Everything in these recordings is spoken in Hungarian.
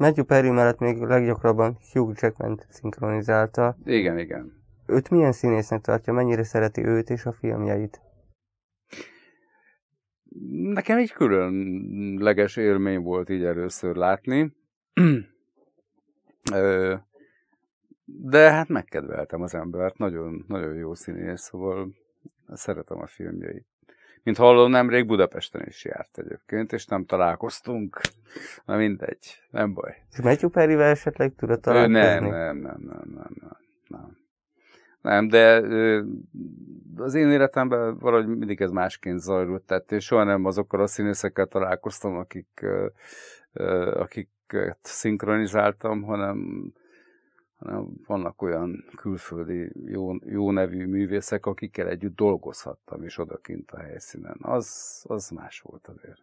Matthew Perry mellett még leggyakrabban Hugh Jackman szinkronizálta. Igen, igen. Őt milyen színésznek tartja, mennyire szereti őt és a filmjeit? Nekem egy különleges élmény volt így először látni. De hát megkedveltem az embert, nagyon, nagyon jó színész, szóval szeretem a filmjeit. Mint hallom, nemrég Budapesten is járt egyébként, és nem találkoztunk. Na mindegy, nem baj. És Matthew perry esetleg tudod találkozni? Nem, nem, nem, nem, nem, nem. nem. Nem, de az én életemben valahogy mindig ez másként zajlott, tehát én soha nem azokkal a színészekkel találkoztam, akik, akiket szinkronizáltam, hanem hanem vannak olyan külföldi jó, jó nevű művészek, akikkel együtt dolgozhattam is odakint a helyszínen. Az, az más volt azért.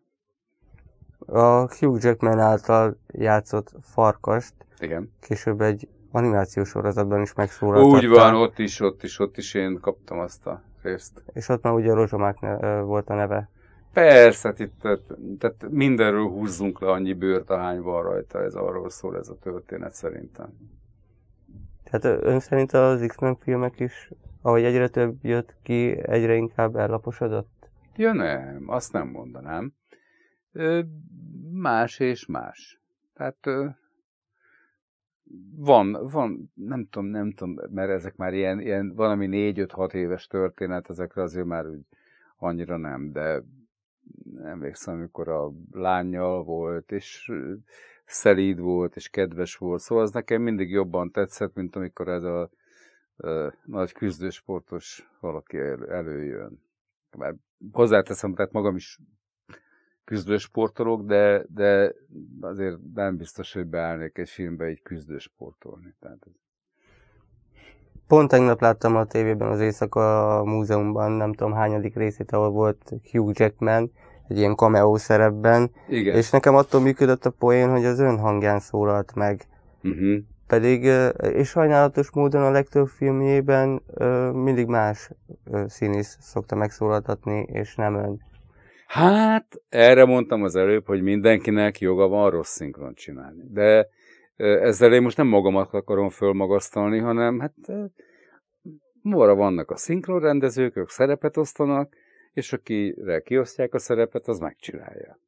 A Hugh Jackman által játszott farkast Igen. később egy animációs sorozatban is megszólalt. Úgy van, ott is, ott is, ott is én kaptam azt a részt. És ott már ugye Rozsomák volt a neve. Persze, itt, tehát mindenről húzzunk le annyi bőrt, ahány van rajta, ez arról szól ez a történet szerintem. Tehát ön szerint az X-Men filmek is, ahogy egyre több jött ki, egyre inkább ellaposodott? Ja nem, azt nem mondanám. más és más. Tehát van, van, nem tudom, nem tudom, mert ezek már ilyen, ilyen valami 4-5-6 éves történet, ezekre azért már úgy annyira nem, de emlékszem, amikor a lányjal volt, és szelíd volt, és kedves volt, szóval az nekem mindig jobban tetszett, mint amikor ez a ö, nagy küzdősportos valaki el, előjön. Már hozzáteszem, tehát magam is küzdősportolok, de, de azért nem biztos, hogy beállnék egy filmbe egy küzdősportolni. Tehát ez... Pont tegnap láttam a tévében az Éjszaka Múzeumban, nem tudom hányadik részét, ahol volt Hugh Jackman, egy ilyen cameo szerepben, Igen. és nekem attól működött a poén, hogy az ön hangján szólalt meg. Uh-huh. Pedig, és sajnálatos módon a legtöbb filmjében mindig más színész szokta megszólaltatni, és nem ön. Hát, erre mondtam az előbb, hogy mindenkinek joga van rossz szinkron csinálni. De ezzel én most nem magamat akarom fölmagasztalni, hanem hát mora vannak a szinkronrendezők, ők szerepet osztanak, és akire kiosztják a szerepet, az megcsinálja.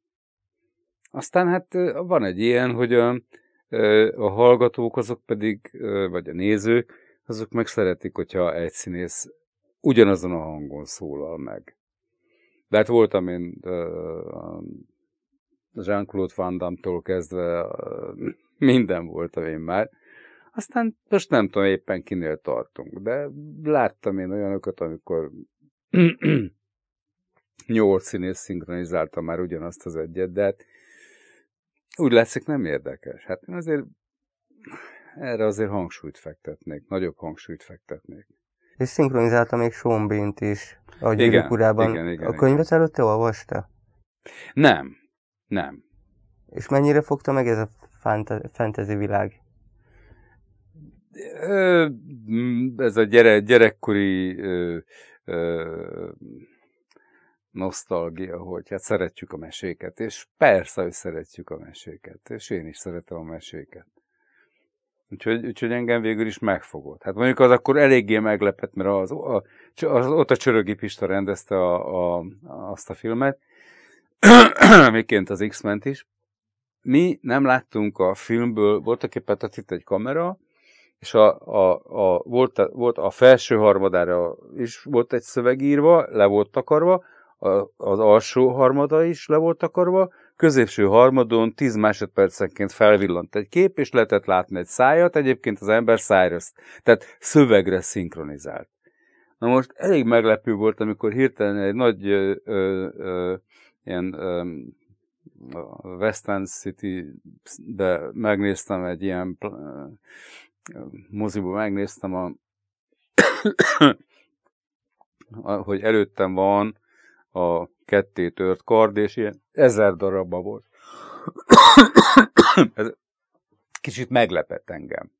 Aztán hát van egy ilyen, hogy a, a hallgatók azok pedig, vagy a nézők, azok meg szeretik, hogyha egy színész ugyanazon a hangon szólal meg. De hát voltam én Jean-Claude Van Damme-tól kezdve minden voltam én már. Aztán most nem tudom éppen kinél tartunk, de láttam én olyanokat, amikor nyolc színész szinkronizálta már ugyanazt az egyet, de hát úgy látszik nem érdekes. Hát én azért erre azért hangsúlyt fektetnék, nagyobb hangsúlyt fektetnék. És szinkronizálta még Sean is, a igen, urában. Igen, igen, a könyvet igen. előtte olvasta? Nem, nem. És mennyire fogta meg ez a fantasy világ? Ez a gyere, gyerekkori ö, ö, nosztalgia, hogy hát szeretjük a meséket, és persze, hogy szeretjük a meséket, és én is szeretem a meséket. Úgyhogy, úgyhogy engem végül is megfogott. Hát mondjuk az akkor eléggé meglepett, mert az, a, az, ott a Csörögi Pista rendezte a, a, azt a filmet, miként az X-ment is. Mi nem láttunk a filmből, voltak éppen tehát itt egy kamera, és a, a, a, volt, a, volt a felső harmadára is volt egy szöveg írva, le volt takarva, az alsó harmada is le volt akarva, középső harmadon 10 másodpercenként felvillant egy kép, és lehetett látni egy szájat, egyébként az ember cyrus tehát szövegre szinkronizált. Na most elég meglepő volt, amikor hirtelen egy nagy ö, ö, ö, ilyen ö, West City-be megnéztem egy ilyen ö, moziba megnéztem a hogy előttem van a ketté tört kard, és ilyen ezer darabba volt. Ez kicsit meglepett engem.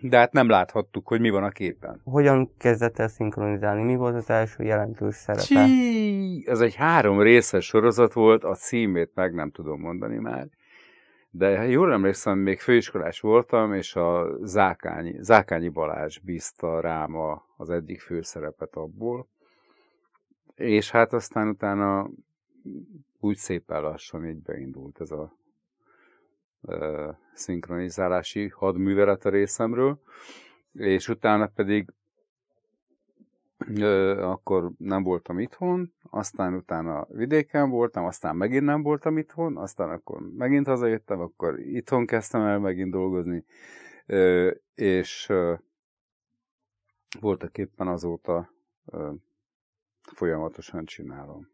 De hát nem láthattuk, hogy mi van a képen. Hogyan kezdett el szinkronizálni? Mi volt az első jelentős szerepe? Csí! Ez egy három részes sorozat volt, a címét meg nem tudom mondani már. De jól emlékszem, még főiskolás voltam, és a Zákányi, Zákányi Balázs bízta rám a, az eddig főszerepet abból és hát aztán utána úgy szépen lassan így beindult ez a ö, szinkronizálási hadművelet a részemről, és utána pedig ö, akkor nem voltam itthon, aztán utána vidéken voltam, aztán megint nem voltam itthon, aztán akkor megint hazajöttem, akkor itthon kezdtem el megint dolgozni, ö, és ö, voltak éppen azóta ö, folyamatosan csinálom.